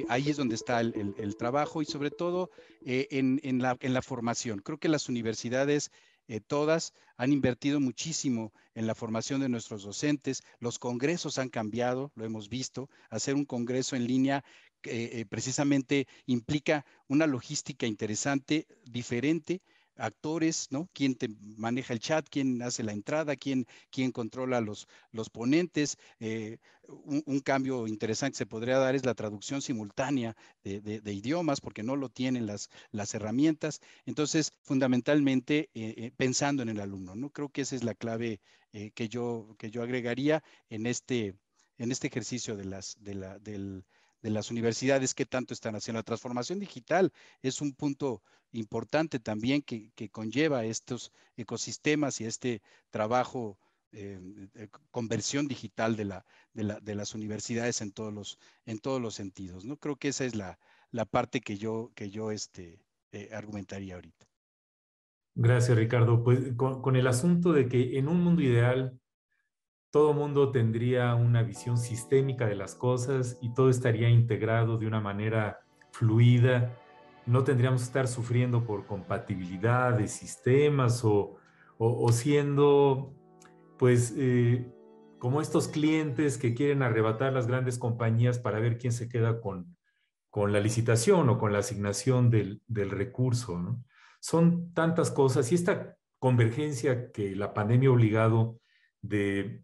ahí es donde está el, trabajo y sobre todo en, la, formación. Creo que las universidades eh, todas han invertido muchísimo en la formación de nuestros docentes, los congresos han cambiado, lo hemos visto, hacer un congreso en línea eh, eh, precisamente implica una logística interesante, diferente, actores, ¿no? Quién te maneja el chat, quién hace la entrada, quién, controla los, los ponentes. Eh, un, cambio interesante que se podría dar es la traducción simultánea de, idiomas, porque no lo tienen las, las herramientas. Entonces, fundamentalmente, eh, eh, pensando en el alumno, ¿no? Creo que esa es la clave que, yo, que yo agregaría en este, en este ejercicio de las, del de las universidades, que tanto están haciendo. La transformación digital es un punto importante también que, conlleva estos ecosistemas y este trabajo. Eh, conversión digital de, la, de, las universidades en todos los, en todos los sentidos. ¿no? Creo que esa es la, parte que yo, que yo este, eh, argumentaría ahorita. Gracias, Ricardo. Pues con, el asunto de que en un mundo ideal todo mundo tendría una visión sistémica de las cosas y todo estaría integrado de una manera fluida. No tendríamos que estar sufriendo por compatibilidad de sistemas o, siendo, pues, eh, como estos clientes que quieren arrebatar las grandes compañías para ver quién se queda con, la licitación o con la asignación del, recurso. Son tantas cosas y esta convergencia que la pandemia ha obligado de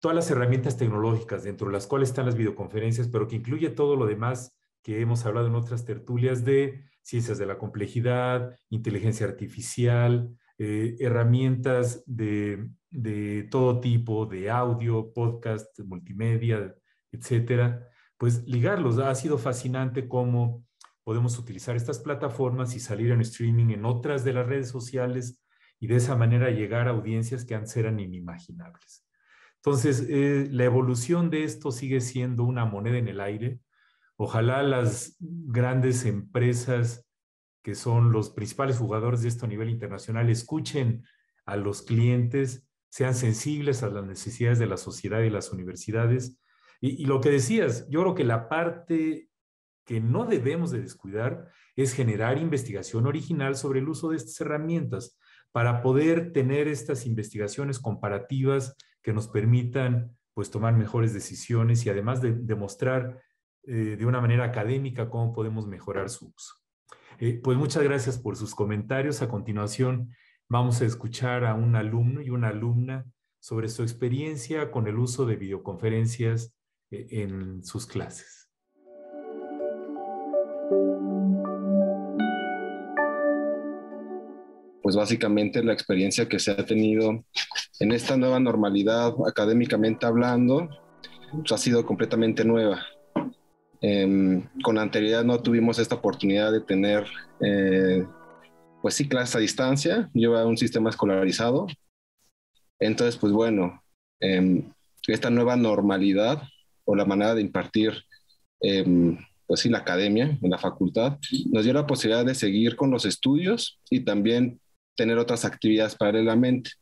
todas las herramientas tecnológicas, dentro de las cuales están las videoconferencias, pero que incluye todo lo demás que hemos hablado en otras tertulias de ciencias de la complejidad, inteligencia artificial, eh, herramientas de, de, todo tipo, de audio, podcast, multimedia, etcétera, pues ligarlos. Ha sido fascinante cómo podemos utilizar estas plataformas y salir en streaming en otras de las redes sociales y de esa manera llegar a audiencias que antes eran inimaginables. Entonces, eh, la evolución de esto sigue siendo una moneda en el aire. Ojalá las grandes empresas que son los principales jugadores de esto a nivel internacional escuchen a los clientes, sean sensibles a las necesidades de la sociedad y las universidades. Y, y lo que decías, yo creo que la parte que no debemos de descuidar es generar investigación original sobre el uso de estas herramientas para poder tener estas investigaciones comparativas que nos permitan pues tomar mejores decisiones y además de demostrar eh, de una manera académica cómo podemos mejorar su uso. Eh, pues muchas gracias por sus comentarios. A continuación vamos a escuchar a un alumno y una alumna sobre su experiencia con el uso de videoconferencias eh, en sus clases. Pues, básicamente la experiencia que se ha tenido en esta nueva normalidad académicamente hablando, pues, ha sido completamente nueva. Em, con anterioridad no tuvimos esta oportunidad de tener, eh, pues sí, clases a distancia, lleva un sistema escolarizado. Entonces, pues bueno, em, esta nueva normalidad o la manera de impartir, em, pues sí, la academia, en la facultad, nos dio la posibilidad de seguir con los estudios y también tener otras actividades paralelamente.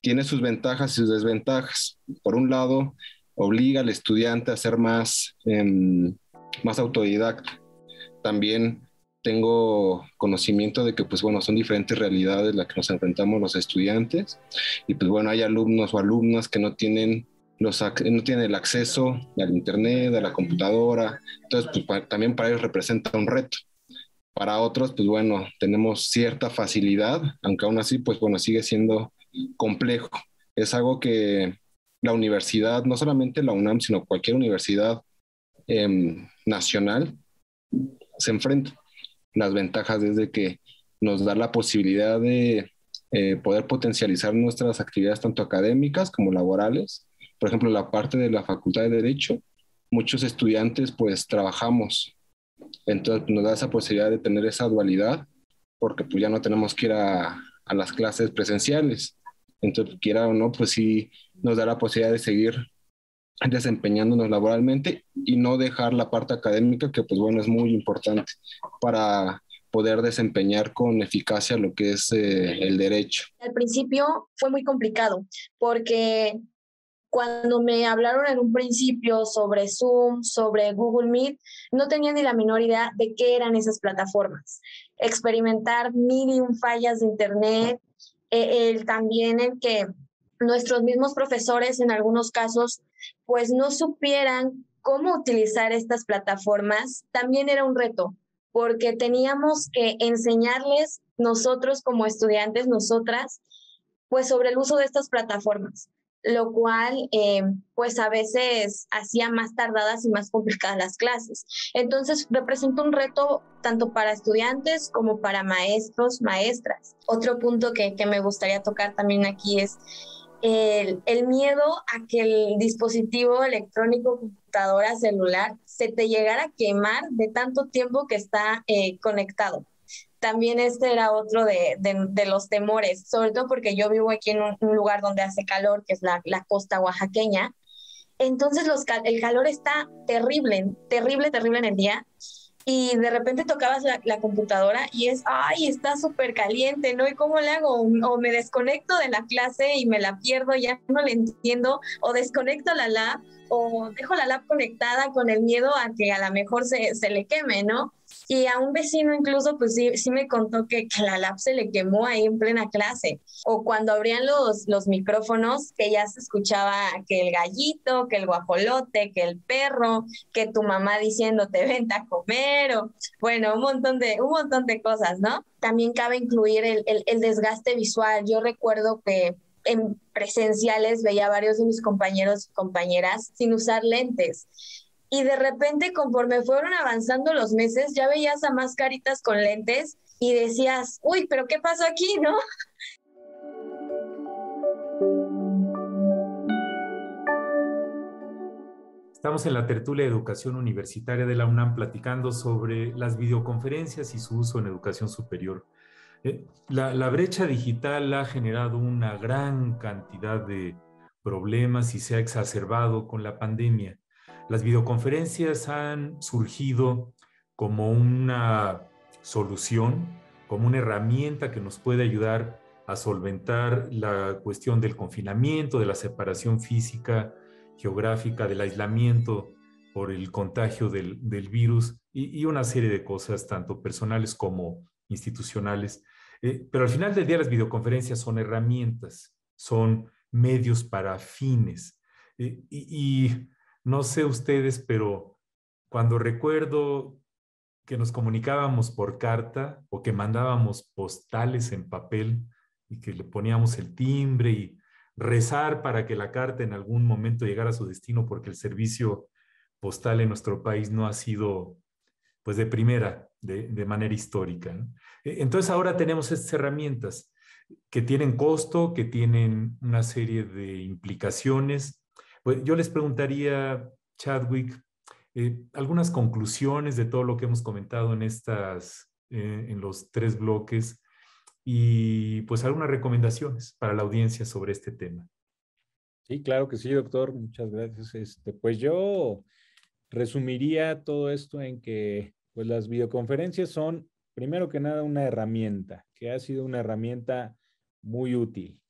Tiene sus ventajas y sus desventajas. Por un lado, obliga al estudiante a ser más, em, más autodidacta. También tengo conocimiento de que, pues bueno, son diferentes realidades las que nos enfrentamos los estudiantes. Y pues bueno, hay alumnos o alumnas que no tienen, los, no tienen el acceso al Internet, a la computadora. Entonces, pues, también para ellos representa un reto. Para otros, pues bueno, tenemos cierta facilidad, aunque aún así, pues bueno, sigue siendo complejo. Es algo que la universidad, no solamente la UNAM, sino cualquier universidad em, nacional, se enfrenta. Las ventajas desde que nos da la posibilidad de eh, poder potencializar nuestras actividades tanto académicas como laborales. Por ejemplo, la parte de la Facultad de Derecho, muchos estudiantes pues trabajamos entonces pues, nos da esa posibilidad de tener esa dualidad porque pues ya no tenemos que ir a, las clases presenciales. Entonces, quiera o no, pues sí nos da la posibilidad de seguir desempeñándonos laboralmente y no dejar la parte académica, que pues bueno, es muy importante para poder desempeñar con eficacia lo que es eh, el derecho. Al principio fue muy complicado porque cuando me hablaron en un principio sobre Zoom, sobre Google Meet, no tenía ni la menor idea de qué eran esas plataformas. Experimentar mil y fallas de Internet, e, el, también el que nuestros mismos profesores en algunos casos pues no supieran cómo utilizar estas plataformas, también era un reto, porque teníamos que enseñarles nosotros como estudiantes, nosotras, pues sobre el uso de estas plataformas lo cual eh, pues a veces hacía más tardadas y más complicadas las clases. Entonces representa un reto tanto para estudiantes como para maestros, maestras. Otro punto que, me gustaría tocar también aquí es el, miedo a que el dispositivo electrónico, computadora, celular, se te llegara a quemar de tanto tiempo que está eh, conectado también este era otro de, los temores, sobre todo porque yo vivo aquí en un, lugar donde hace calor, que es la, costa oaxaqueña. Entonces el calor está terrible, terrible, terrible en el día. Y de repente tocabas la, computadora y es, ay, está súper caliente, ¿no? ¿Y cómo le hago? O me desconecto de la clase y me la pierdo, ya no le entiendo, o desconecto la lab, o dejo la lab conectada con el miedo a que a lo mejor se, se le queme, ¿no? Y a un vecino incluso, pues sí, me contó que, que, la lap se le quemó ahí en plena clase. O cuando abrían los, los micrófonos, que ya se escuchaba que el gallito, que el guajolote, que el perro, que tu mamá diciéndote ven a comer, o bueno, un montón de, un montón de cosas, ¿no? También cabe incluir el, el desgaste visual. Yo recuerdo que en presenciales veía a varios de mis compañeros y compañeras sin usar lentes y de repente conforme fueron avanzando los meses ya veías a más caritas con lentes y decías, uy, pero ¿qué pasó aquí, no? Estamos en la tertulia de educación universitaria de la UNAM platicando sobre las videoconferencias y su uso en educación superior. Eh, la, brecha digital ha generado una gran cantidad de problemas y se ha exacerbado con la pandemia. Las videoconferencias han surgido como una solución, como una herramienta que nos puede ayudar a solventar la cuestión del confinamiento, de la separación física, geográfica, del aislamiento por el contagio del, virus y, una serie de cosas, tanto personales como institucionales. Eh, pero al final del día las videoconferencias son herramientas, son medios para fines. Eh, y no sé ustedes, pero cuando recuerdo que nos comunicábamos por carta o que mandábamos postales en papel y que le poníamos el timbre y rezar para que la carta en algún momento llegara a su destino porque el servicio postal en nuestro país no ha sido pues de primera, de, manera histórica. E, entonces ahora tenemos estas herramientas que tienen costo, que tienen una serie de implicaciones, pues, yo les preguntaría, Chadwick, eh, algunas conclusiones de todo lo que hemos comentado en estas, eh, en los tres bloques y pues algunas recomendaciones para la audiencia sobre este tema. Sí, claro que sí, doctor. Muchas gracias. Este, pues yo resumiría todo esto en que pues las videoconferencias son primero que nada una herramienta, que ha sido una herramienta muy útil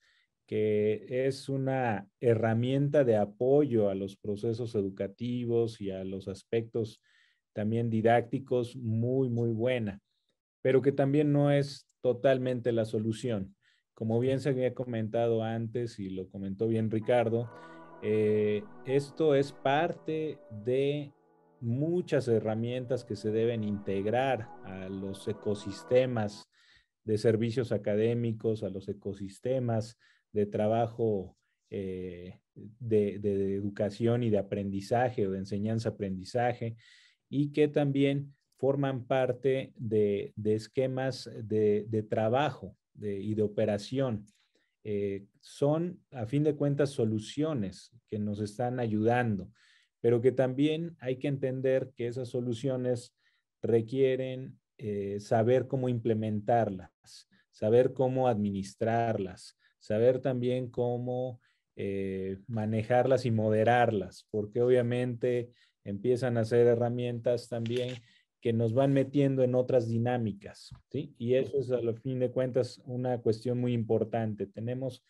que es una herramienta de apoyo a los procesos educativos y a los aspectos también didácticos muy, muy buena, pero que también no es totalmente la solución. Como bien se había comentado antes y lo comentó bien Ricardo, eh, esto es parte de muchas herramientas que se deben integrar a los ecosistemas de servicios académicos, a los ecosistemas de trabajo eh, de, educación y de aprendizaje o de enseñanza-aprendizaje y que también forman parte de, esquemas de, trabajo y de operación. Eh, son, a fin de cuentas, soluciones que nos están ayudando, pero que también hay que entender que esas soluciones requieren eh, saber cómo implementarlas, saber cómo administrarlas, saber también cómo eh, manejarlas y moderarlas, porque obviamente empiezan a ser herramientas también que nos van metiendo en otras dinámicas, ¿sí? Y eso es a lo fin de cuentas una cuestión muy importante. Tenemos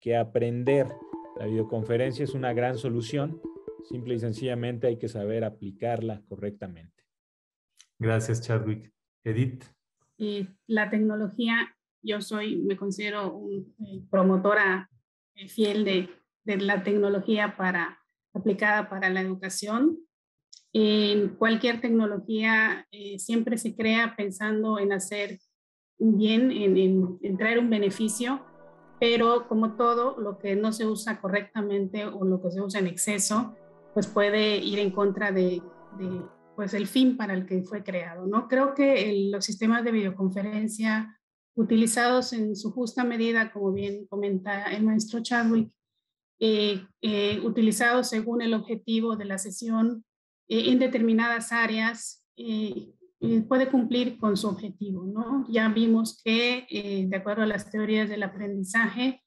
que aprender. La videoconferencia es una gran solución, simple y sencillamente hay que saber aplicarla correctamente. Gracias, Chadwick. Edith. y la tecnología yo soy, me considero un, eh, promotora eh, fiel de, la tecnología para, aplicada para la educación. En cualquier tecnología eh, siempre se crea pensando en hacer un bien, en, traer un beneficio, pero como todo, lo que no se usa correctamente o lo que se usa en exceso, pues puede ir en contra de, pues el fin para el que fue creado, ¿no? Creo que los sistemas de videoconferencia, utilizados en su justa medida, como bien comenta el maestro Chadwick, eh, eh, utilizados según el objetivo de la sesión eh, en determinadas áreas, puede cumplir con su objetivo. ¿no? Ya vimos que, de acuerdo a las teorías del aprendizaje,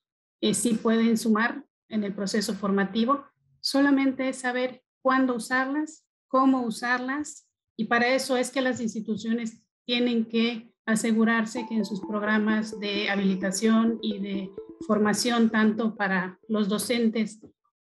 sí pueden sumar en el proceso formativo, solamente es saber cuándo usarlas, cómo usarlas, y para eso es que las instituciones tienen que asegurarse que en sus programas de habilitación y de formación, tanto para los docentes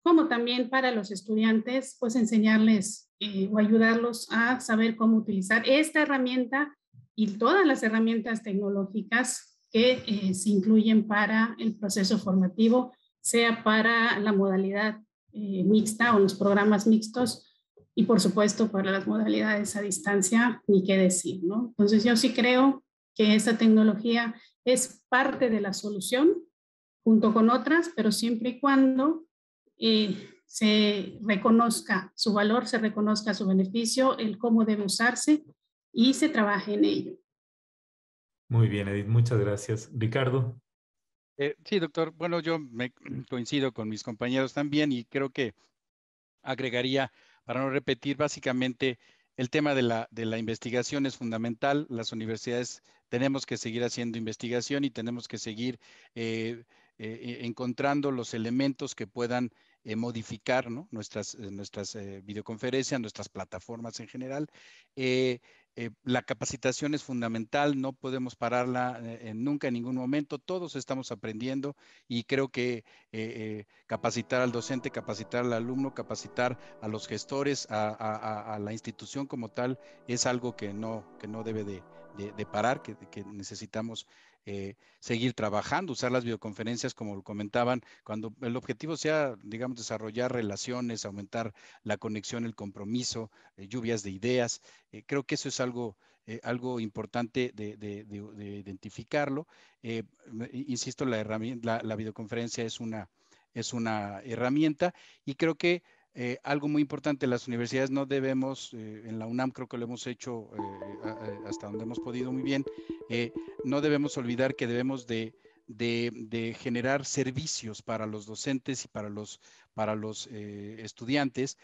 como también para los estudiantes, pues enseñarles eh, o ayudarlos a saber cómo utilizar esta herramienta y todas las herramientas tecnológicas que eh, se incluyen para el proceso formativo, sea para la modalidad eh, mixta o los programas mixtos y por supuesto para las modalidades a distancia, ni qué decir, ¿no? Entonces yo sí creo que esa tecnología es parte de la solución junto con otras, pero siempre y cuando eh, se reconozca su valor, se reconozca su beneficio, el cómo debe usarse y se trabaje en ello. Muy bien, Edith, muchas gracias. Ricardo. Eh, sí, doctor. Bueno, yo me coincido con mis compañeros también y creo que agregaría, para no repetir, básicamente el tema de la, de la investigación es fundamental. Las universidades tenemos que seguir haciendo investigación y tenemos que seguir eh, eh, e, encontrando los elementos que puedan eh, modificar nuestras, nuestras videoconferencias, nuestras plataformas en general. Eh, la capacitación es fundamental, no podemos pararla eh, nunca en ningún momento, todos estamos aprendiendo y creo que eh, capacitar al docente, capacitar al alumno, capacitar a los gestores, a, la institución como tal, es algo que no, que no debe de, parar, que, que necesitamos eh, seguir trabajando, usar las videoconferencias como comentaban, cuando el objetivo sea, digamos, desarrollar relaciones, aumentar la conexión, el compromiso, eh, lluvias de ideas. Eh, creo que eso es algo, algo importante de, identificarlo. insisto, la, la videoconferencia es una, es una herramienta y creo que eh, algo muy importante, las universidades no debemos, eh, en la UNAM creo que lo hemos hecho eh, hasta donde hemos podido muy bien, no debemos olvidar que debemos de, generar servicios para los docentes y para los, para los estudiantes,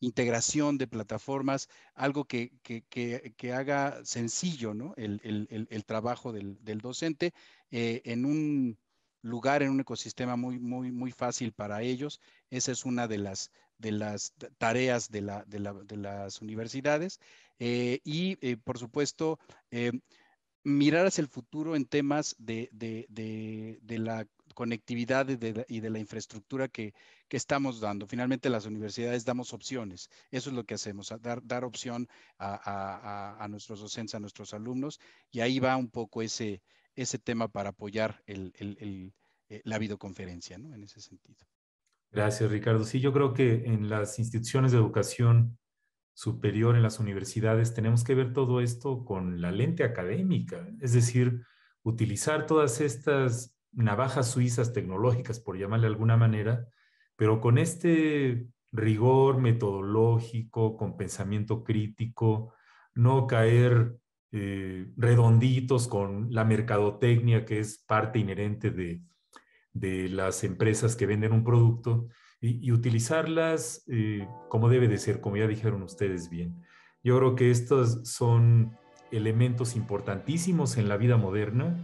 integración de plataformas, algo que, haga sencillo el, trabajo del, del docente en un lugar en un ecosistema muy, muy, muy fácil para ellos. Esa es una de las, de las tareas de, la, de, las universidades. Eh, y, eh, por supuesto, eh, mirar hacia el futuro en temas de, de la conectividad y de, la infraestructura que, que, estamos dando. Finalmente, las universidades damos opciones. Eso es lo que hacemos, dar, dar opción a, a, a nuestros docentes, a nuestros alumnos. Y ahí va un poco ese, ese tema para apoyar eh, la videoconferencia, ¿no? En ese sentido. Gracias, Ricardo. Sí, yo creo que en las instituciones de educación superior, en las universidades, tenemos que ver todo esto con la lente académica, es decir, utilizar todas estas navajas suizas tecnológicas, por llamarle de alguna manera, pero con este rigor metodológico, con pensamiento crítico, no caer eh, redonditos con la mercadotecnia que es parte inherente de, las empresas que venden un producto y, utilizarlas eh, como debe de ser, como ya dijeron ustedes bien. Yo creo que estos son elementos importantísimos en la vida moderna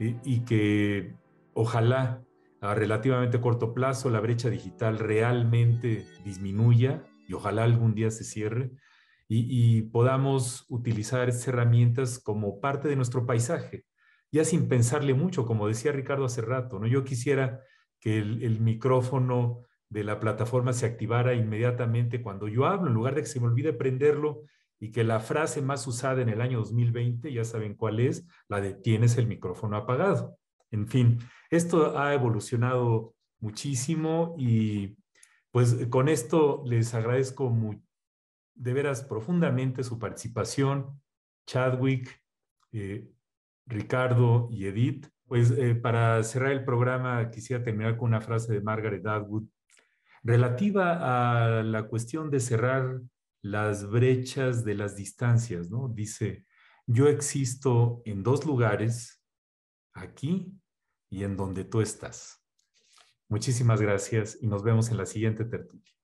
eh, y que ojalá a relativamente corto plazo la brecha digital realmente disminuya y ojalá algún día se cierre y, podamos utilizar estas herramientas como parte de nuestro paisaje, ya sin pensarle mucho, como decía Ricardo hace rato, ¿no? Yo quisiera que el, micrófono de la plataforma se activara inmediatamente cuando yo hablo, en lugar de que se me olvide prenderlo y que la frase más usada en el año 2020, ya saben cuál es, la de tienes el micrófono apagado. En fin, esto ha evolucionado muchísimo y pues con esto les agradezco mucho de veras profundamente su participación, Chadwick, eh, Ricardo y Edith. Pues eh, para cerrar el programa quisiera terminar con una frase de Margaret Atwood relativa a la cuestión de cerrar las brechas de las distancias, ¿no? Dice, yo existo en dos lugares, aquí y en donde tú estás. Muchísimas gracias y nos vemos en la siguiente tertulia.